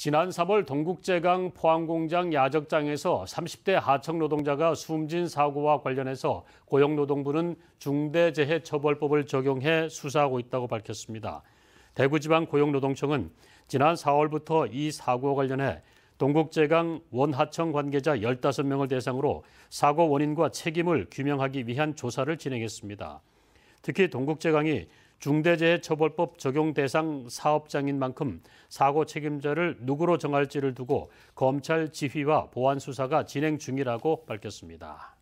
지난 3월 동국제강 포항공장 야적장에서 30대 하청 노동자가 숨진 사고와 관련해서 고용노동부는 중대재해처벌법을 적용해 수사하고 있다고 밝혔습니다. 대구지방 고용노동청은 지난 4월부터 이 사고와 관련해 동국제강 원하청 관계자 15명을 대상으로 사고 원인과 책임을 규명하기 위한 조사를 진행했습니다. 특히 동국제강이 중대재해처벌법 적용 대상 사업장인 만큼 사고 책임자를 누구로 정할지를 두고 검찰 지휘와 보안 수사가 진행 중이라고 밝혔습니다.